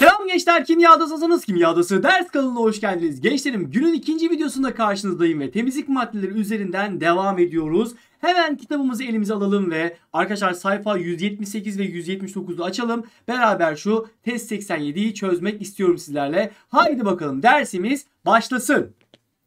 Selam gençler kimyadasısınız kimyadası ders kanalına hoş geldiniz. Gençlerim günün ikinci videosunda karşınızdayım ve temizlik maddeleri üzerinden devam ediyoruz. Hemen kitabımızı elimize alalım ve arkadaşlar sayfa 178 ve 179'u açalım. Beraber şu test 87'yi çözmek istiyorum sizlerle. Haydi bakalım dersimiz başlasın.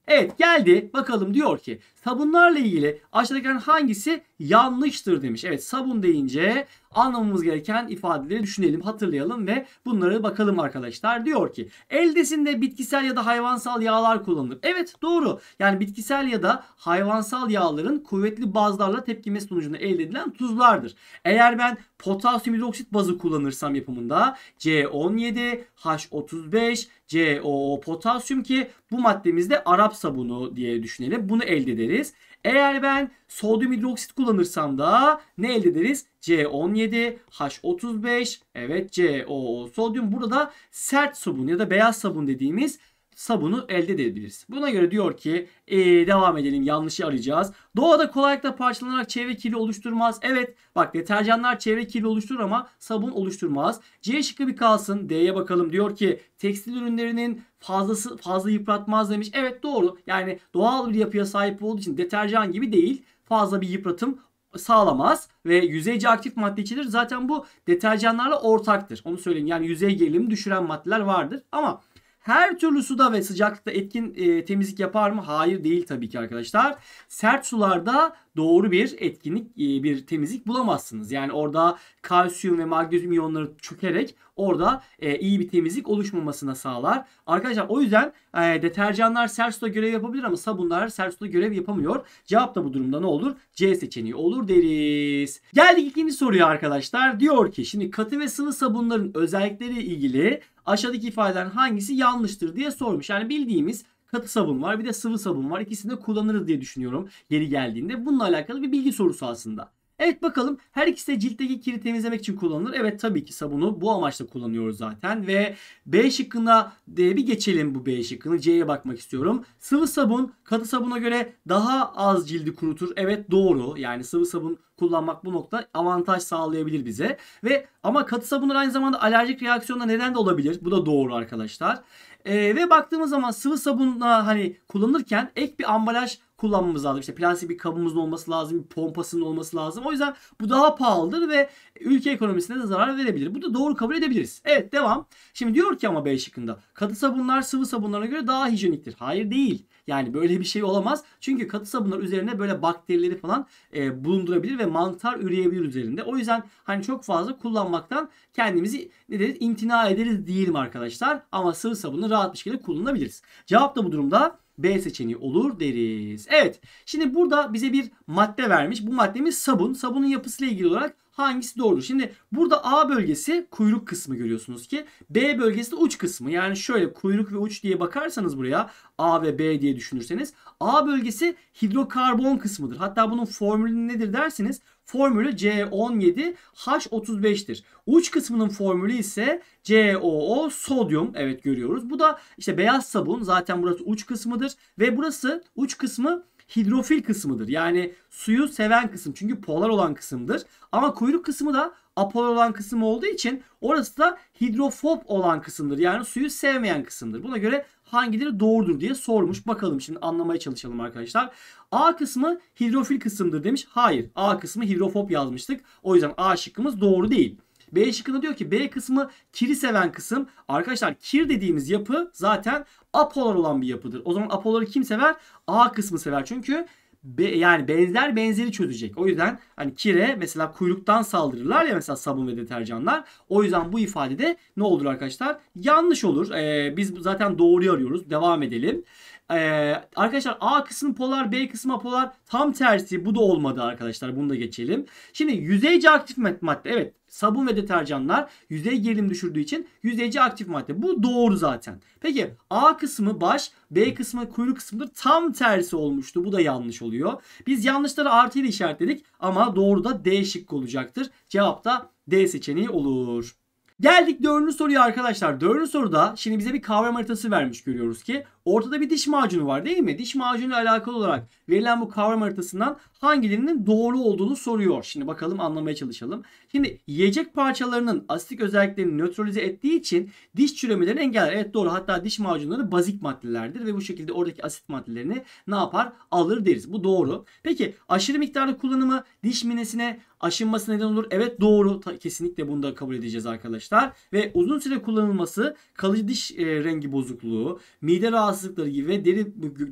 Evet geldi bakalım diyor ki Sabunlarla ilgili aşağıdakilerin hangisi yanlıştır demiş. Evet sabun deyince anlamamız gereken ifadeleri düşünelim, hatırlayalım ve bunları bakalım arkadaşlar. Diyor ki eldesinde bitkisel ya da hayvansal yağlar kullanılır. Evet doğru. Yani bitkisel ya da hayvansal yağların kuvvetli bazlarla tepkime sonucunda elde edilen tuzlardır. Eğer ben potasyum hidroksit bazı kullanırsam yapımında C17, H35, COO potasyum ki bu maddemizde Arap sabunu diye düşünelim. Bunu elde ederiz ederiz. Eğer ben sodyum hidroksit kullanırsam da ne elde ederiz? C17, H35, evet COO sodyum. Burada da sert sabun ya da beyaz sabun dediğimiz sabunu elde edebiliriz. Buna göre diyor ki ee, devam edelim yanlışı arayacağız. Doğada kolaylıkla parçalanarak çevre kirli oluşturmaz. Evet bak deterjanlar çevre kirli oluşturur ama sabun oluşturmaz. C şıkkı bir kalsın. D'ye bakalım diyor ki tekstil ürünlerinin fazlası fazla yıpratmaz demiş. Evet doğru yani doğal bir yapıya sahip olduğu için deterjan gibi değil fazla bir yıpratım sağlamaz ve yüzeyci aktif madde içerir. Zaten bu deterjanlarla ortaktır. Onu söyleyeyim. Yani yüzey gerilimi düşüren maddeler vardır. Ama her türlü suda ve sıcaklıkta etkin e, temizlik yapar mı? Hayır değil tabii ki arkadaşlar. Sert sularda doğru bir etkinlik, e, bir temizlik bulamazsınız. Yani orada kalsiyum ve magnezyum iyonları çökerek orada e, iyi bir temizlik oluşmamasına sağlar. Arkadaşlar o yüzden e, deterjanlar sersuda görev yapabilir ama sabunlar sersuda görev yapamıyor. Cevap da bu durumda ne olur? C seçeneği olur deriz. Geldik ikinci soruya arkadaşlar. Diyor ki şimdi katı ve sıvı sabunların özellikleri ilgili aşağıdaki ifadelerin hangisi yanlıştır diye sormuş. Yani bildiğimiz katı sabun var bir de sıvı sabun var. İkisini de kullanırız diye düşünüyorum geri geldiğinde. Bununla alakalı bir bilgi sorusu aslında. Evet bakalım her ikisi de ciltteki kiri temizlemek için kullanılır. Evet tabii ki sabunu bu amaçla kullanıyoruz zaten ve B şıkkına bir geçelim bu B şıkkını. C'ye bakmak istiyorum. Sıvı sabun katı sabuna göre daha az cildi kurutur. Evet doğru. Yani sıvı sabun kullanmak bu nokta avantaj sağlayabilir bize. Ve ama katı sabunlar aynı zamanda alerjik reaksiyonda neden de olabilir. Bu da doğru arkadaşlar. E, ve baktığımız zaman sıvı sabunla hani kullanırken ek bir ambalaj kullanmamız lazım. İşte plastik bir kabımızın olması lazım, bir pompasının olması lazım. O yüzden bu daha pahalıdır ve ülke ekonomisine de zarar verebilir. Bu da doğru kabul edebiliriz. Evet devam. Şimdi diyor ki ama B şıkkında katı sabunlar sıvı sabunlara göre daha hijyeniktir. Hayır değil. Yani böyle bir şey olamaz. Çünkü katı sabunlar üzerine böyle bakterileri falan e, bulundurabilir ve mantar üreyebilir üzerinde. O yüzden hani çok fazla kullanmaktan kendimizi ne deriz imtina ederiz diyelim arkadaşlar. Ama sıvı sabunu rahat bir şekilde kullanabiliriz. Cevap da bu durumda B seçeneği olur deriz. Evet şimdi burada bize bir madde vermiş. Bu maddemiz sabun. Sabunun yapısıyla ilgili olarak hangisi doğru? Şimdi burada A bölgesi kuyruk kısmı görüyorsunuz ki B bölgesi de uç kısmı. Yani şöyle kuyruk ve uç diye bakarsanız buraya A ve B diye düşünürseniz A bölgesi hidrokarbon kısmıdır. Hatta bunun formülü nedir dersiniz? Formülü C17H35'tir. Uç kısmının formülü ise COO sodyum. Evet görüyoruz. Bu da işte beyaz sabun. Zaten burası uç kısmıdır. Ve burası uç kısmı hidrofil kısmıdır. Yani suyu seven kısım. Çünkü polar olan kısımdır. Ama kuyruk kısmı da apor olan kısım olduğu için orası da hidrofob olan kısımdır. Yani suyu sevmeyen kısımdır. Buna göre hangileri doğrudur diye sormuş. Bakalım şimdi anlamaya çalışalım arkadaşlar. A kısmı hidrofil kısımdır demiş. Hayır A kısmı hidrofob yazmıştık. O yüzden A şıkkımız doğru değil. B şıkkında diyor ki B kısmı kiri seven kısım. Arkadaşlar kir dediğimiz yapı zaten apolar olan bir yapıdır. O zaman apoları kim sever? A kısmı sever. Çünkü be, yani benzer benzeri çözecek. O yüzden hani kire mesela kuyruktan saldırırlar ya mesela sabun ve deterjanlar. O yüzden bu ifade de ne olur arkadaşlar? Yanlış olur. Ee, biz zaten doğruyu arıyoruz. Devam edelim. Ee, arkadaşlar A kısmı polar, B kısmı polar. Tam tersi bu da olmadı arkadaşlar. Bunu da geçelim. Şimdi yüzeyci aktif madde. Evet sabun ve deterjanlar yüzey gerilim düşürdüğü için yüzeyci aktif madde. Bu doğru zaten. Peki A kısmı baş, B kısmı kuyruk kısmıdır. Tam tersi olmuştu. Bu da yanlış oluyor. Biz yanlışları artı ile işaretledik ama doğru da D şıkkı olacaktır. Cevap da D seçeneği olur. Geldik dördüncü soruya arkadaşlar. Dördüncü soruda şimdi bize bir kavram haritası vermiş görüyoruz ki ortada bir diş macunu var değil mi? Diş macunu ile alakalı olarak verilen bu kavram haritasından hangilerinin doğru olduğunu soruyor. Şimdi bakalım anlamaya çalışalım. Şimdi yiyecek parçalarının asitik özelliklerini nötralize ettiği için diş çürümelerini engeller. Evet doğru hatta diş macunları bazik maddelerdir ve bu şekilde oradaki asit maddelerini ne yapar? Alır deriz. Bu doğru. Peki aşırı miktarda kullanımı diş minesine aşınması neden olur. Evet doğru. Kesinlikle bunu da kabul edeceğiz arkadaşlar arkadaşlar. Ve uzun süre kullanılması kalıcı diş e, rengi bozukluğu, mide rahatsızlıkları gibi ve deri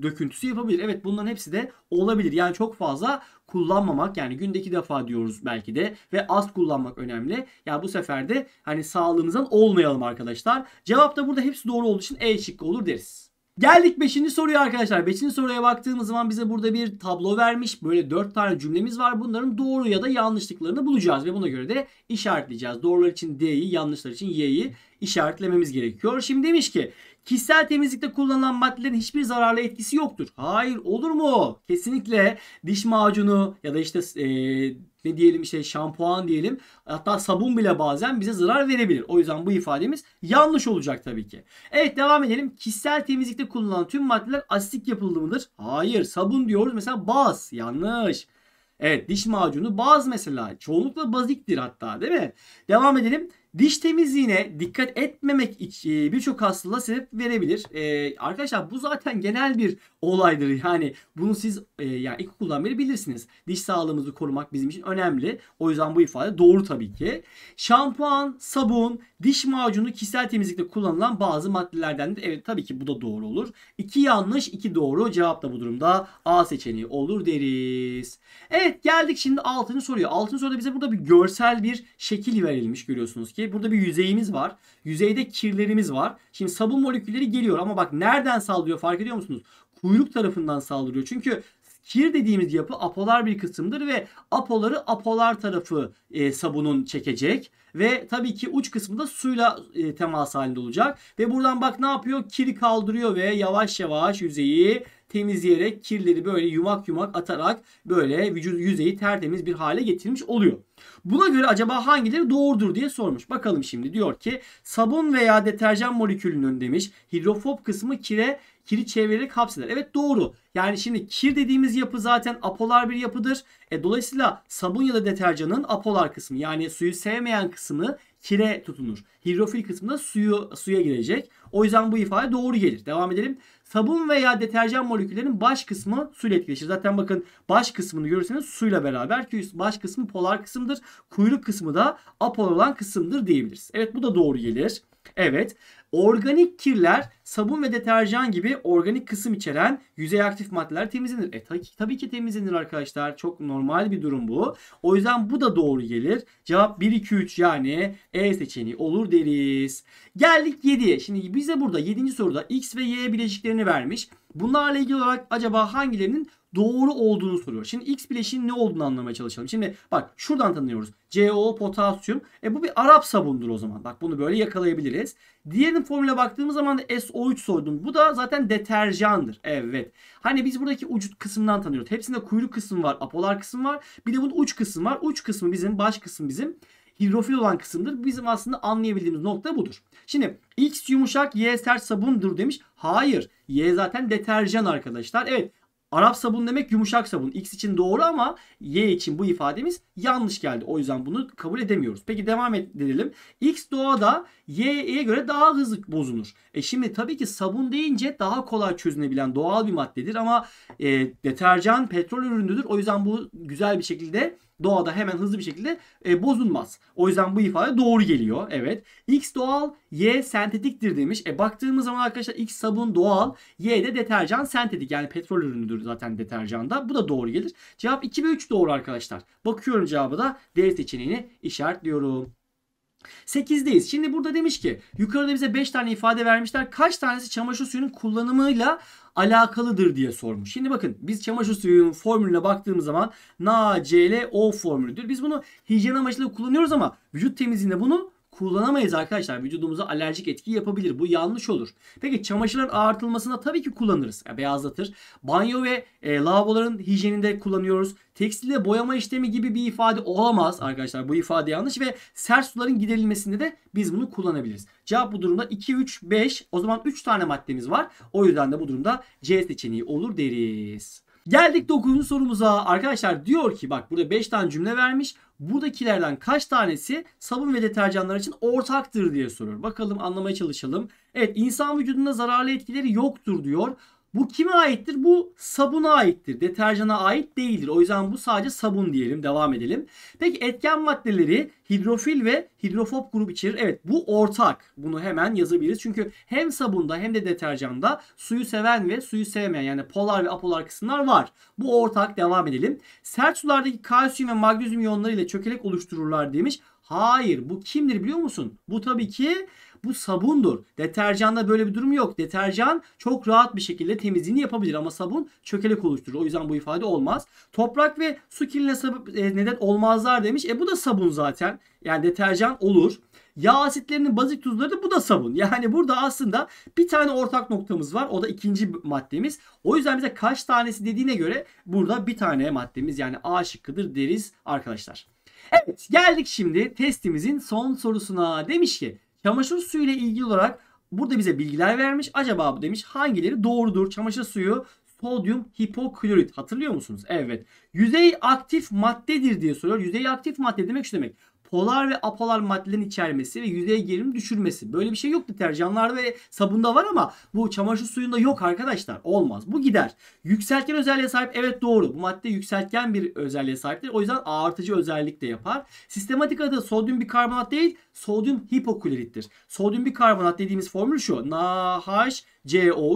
döküntüsü yapabilir. Evet bunların hepsi de olabilir. Yani çok fazla kullanmamak yani günde iki defa diyoruz belki de ve az kullanmak önemli. Yani bu sefer de hani sağlığımızdan olmayalım arkadaşlar. Cevap da burada hepsi doğru olduğu için E şıkkı olur deriz. Geldik 5. soruya arkadaşlar. 5. soruya baktığımız zaman bize burada bir tablo vermiş. Böyle 4 tane cümlemiz var. Bunların doğru ya da yanlışlıklarını bulacağız ve buna göre de işaretleyeceğiz. Doğrular için D'yi, yanlışlar için Y'yi işaretlememiz gerekiyor. Şimdi demiş ki kişisel temizlikte kullanılan maddelerin hiçbir zararlı etkisi yoktur. Hayır olur mu? Kesinlikle diş macunu ya da işte e, ne diyelim işte şampuan diyelim hatta sabun bile bazen bize zarar verebilir. O yüzden bu ifademiz yanlış olacak tabii ki. Evet devam edelim. Kişisel temizlikte kullanılan tüm maddeler asitik yapıldı mıdır? Hayır sabun diyoruz mesela baz yanlış. Evet diş macunu baz mesela çoğunlukla baziktir hatta değil mi? Devam edelim. Diş temizliğine dikkat etmemek e, birçok hastalığa sebep verebilir. Ee, arkadaşlar bu zaten genel bir olaydır. Yani bunu siz e, yani ilkokuldan beri bilirsiniz. Diş sağlığımızı korumak bizim için önemli. O yüzden bu ifade doğru tabii ki. Şampuan, sabun, diş macunu kişisel temizlikte kullanılan bazı maddelerden de evet tabii ki bu da doğru olur. İki yanlış, iki doğru. Cevap da bu durumda A seçeneği olur deriz. Evet geldik şimdi altını soruyor. 6. soruda bize burada bir görsel bir şekil verilmiş görüyorsunuz ki ki burada bir yüzeyimiz var. Yüzeyde kirlerimiz var. Şimdi sabun molekülleri geliyor ama bak nereden saldırıyor fark ediyor musunuz? Kuyruk tarafından saldırıyor. Çünkü Kir dediğimiz yapı apolar bir kısımdır ve apoları apolar tarafı e, sabunun çekecek ve tabii ki uç kısmı da suyla e, temas halinde olacak ve buradan bak ne yapıyor? Kiri kaldırıyor ve yavaş yavaş yüzeyi temizleyerek kirleri böyle yumak yumak atarak böyle vücut yüzeyi tertemiz bir hale getirmiş oluyor. Buna göre acaba hangileri doğrudur diye sormuş. Bakalım şimdi diyor ki sabun veya deterjan molekülünün demiş hidrofob kısmı kire kiri çevirerek hapseder. Evet doğru. Yani şimdi kir dediğimiz yapı zaten apolar bir yapıdır. E, dolayısıyla sabun ya da deterjanın apolar kısmı yani suyu sevmeyen kısmı kire tutunur. Hidrofil kısmında suyu, suya girecek. O yüzden bu ifade doğru gelir. Devam edelim. Sabun veya deterjan moleküllerinin baş kısmı suyla etkileşir. Zaten bakın baş kısmını görürseniz suyla beraber ki baş kısmı polar kısımdır. Kuyruk kısmı da apolar olan kısımdır diyebiliriz. Evet bu da doğru gelir. Evet, organik kirler sabun ve deterjan gibi organik kısım içeren yüzey aktif maddeler temizlenir. E tabii, tabii ki temizlenir arkadaşlar. Çok normal bir durum bu. O yüzden bu da doğru gelir. Cevap 1 2 3 yani E seçeneği olur deriz. Geldik 7'ye. Şimdi bize burada 7. soruda X ve Y bileşiklerini vermiş. Bunlarla ilgili olarak acaba hangilerinin doğru olduğunu soruyor. Şimdi X bileşiğinin ne olduğunu anlamaya çalışalım. Şimdi bak şuradan tanıyoruz. CO potasyum. E bu bir Arap sabundur o zaman. Bak bunu böyle yakalayabiliriz. Diğerinin formüle baktığımız zaman da SO3 sordum. Bu da zaten deterjandır. Evet. Hani biz buradaki uç kısımdan tanıyoruz. Hepsinde kuyruk kısım var, apolar kısım var. Bir de bunun uç kısım var. Uç kısmı bizim, baş kısmı bizim hidrofil olan kısımdır. Bizim aslında anlayabildiğimiz nokta budur. Şimdi X yumuşak, Y sert sabundur demiş. Hayır. Y zaten deterjan arkadaşlar. Evet Arap sabun demek yumuşak sabun. X için doğru ama Y için bu ifademiz yanlış geldi. O yüzden bunu kabul edemiyoruz. Peki devam edelim. X doğada Y'ye göre daha hızlı bozulur. E şimdi tabii ki sabun deyince daha kolay çözünebilen doğal bir maddedir ama e, deterjan petrol ürünüdür. O yüzden bu güzel bir şekilde doğada hemen hızlı bir şekilde e, bozulmaz. O yüzden bu ifade doğru geliyor. Evet. X doğal, Y sentetiktir demiş. E baktığımız zaman arkadaşlar X sabun doğal, Y de deterjan sentetik. Yani petrol ürünüdür zaten deterjanda. Bu da doğru gelir. Cevap 2 ve 3 doğru arkadaşlar. Bakıyorum cevabı da D seçeneğini işaretliyorum. 8'deyiz. Şimdi burada demiş ki yukarıda bize 5 tane ifade vermişler. Kaç tanesi çamaşır suyunun kullanımıyla alakalıdır diye sormuş. Şimdi bakın biz çamaşır suyunun formülüne baktığımız zaman NaClO formülüdür. Biz bunu hijyen amaçlı kullanıyoruz ama vücut temizliğinde bunun kullanamayız arkadaşlar. Vücudumuza alerjik etki yapabilir. Bu yanlış olur. Peki çamaşırlar ağartılmasında tabii ki kullanırız. Yani beyazlatır. Banyo ve e, lavaboların hijyeninde kullanıyoruz. Tekstilde boyama işlemi gibi bir ifade olamaz arkadaşlar. Bu ifade yanlış ve sert suların giderilmesinde de biz bunu kullanabiliriz. Cevap bu durumda 2, 3, 5. O zaman 3 tane maddemiz var. O yüzden de bu durumda C seçeneği olur deriz. Geldik 9. sorumuza. Arkadaşlar diyor ki bak burada 5 tane cümle vermiş buradakilerden kaç tanesi sabun ve deterjanlar için ortaktır diye soruyor. Bakalım anlamaya çalışalım. Evet insan vücudunda zararlı etkileri yoktur diyor. Bu kime aittir? Bu sabuna aittir. Deterjana ait değildir. O yüzden bu sadece sabun diyelim. Devam edelim. Peki etken maddeleri hidrofil ve hidrofob grup içerir. Evet bu ortak. Bunu hemen yazabiliriz. Çünkü hem sabunda hem de deterjanda suyu seven ve suyu sevmeyen yani polar ve apolar kısımlar var. Bu ortak. Devam edelim. Sert sulardaki kalsiyum ve magnezyum iyonları ile çökelek oluştururlar demiş. Hayır bu kimdir biliyor musun? Bu tabii ki bu sabundur. Deterjanda böyle bir durum yok. Deterjan çok rahat bir şekilde temizliğini yapabilir ama sabun çökelek oluşturur. O yüzden bu ifade olmaz. Toprak ve su kirliliğine e, neden olmazlar demiş. E bu da sabun zaten. Yani deterjan olur. Yağ asitlerinin bazik tuzları da bu da sabun. Yani burada aslında bir tane ortak noktamız var. O da ikinci maddemiz. O yüzden bize kaç tanesi dediğine göre burada bir tane maddemiz yani A şıkkıdır deriz arkadaşlar. Evet geldik şimdi testimizin son sorusuna. Demiş ki Çamaşır suyu ile ilgili olarak burada bize bilgiler vermiş. Acaba bu demiş hangileri doğrudur? Çamaşır suyu sodyum hipoklorit hatırlıyor musunuz? Evet. Yüzey aktif maddedir diye soruyor. Yüzey aktif madde demek şu demek polar ve apolar maddelerin içermesi ve yüzeye gerilim düşürmesi. Böyle bir şey yok deterjanlarda ve sabunda var ama bu çamaşır suyunda yok arkadaşlar. Olmaz. Bu gider. Yükseltgen özelliğe sahip evet doğru. Bu madde yükseltgen bir özelliğe sahiptir. O yüzden ağırtıcı özellik de yapar. Sistematik adı sodyum bikarbonat değil sodyum hipoklorittir. Sodyum bikarbonat dediğimiz formül şu. nahco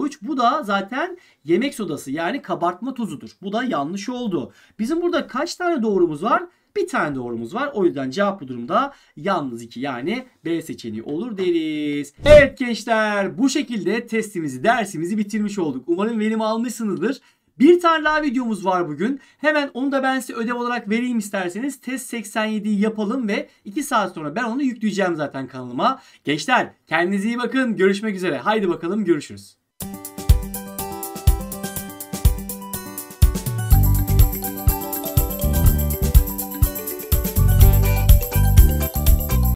3 bu da zaten yemek sodası yani kabartma tuzudur. Bu da yanlış oldu. Bizim burada kaç tane doğrumuz var? Bir tane doğrumuz var. O yüzden cevap bu durumda yalnız 2 yani B seçeneği olur deriz. Evet gençler bu şekilde testimizi dersimizi bitirmiş olduk. Umarım benim almışsınızdır. Bir tane daha videomuz var bugün. Hemen onu da ben size ödev olarak vereyim isterseniz. Test 87'yi yapalım ve 2 saat sonra ben onu yükleyeceğim zaten kanalıma. Gençler kendinize iyi bakın. Görüşmek üzere. Haydi bakalım görüşürüz.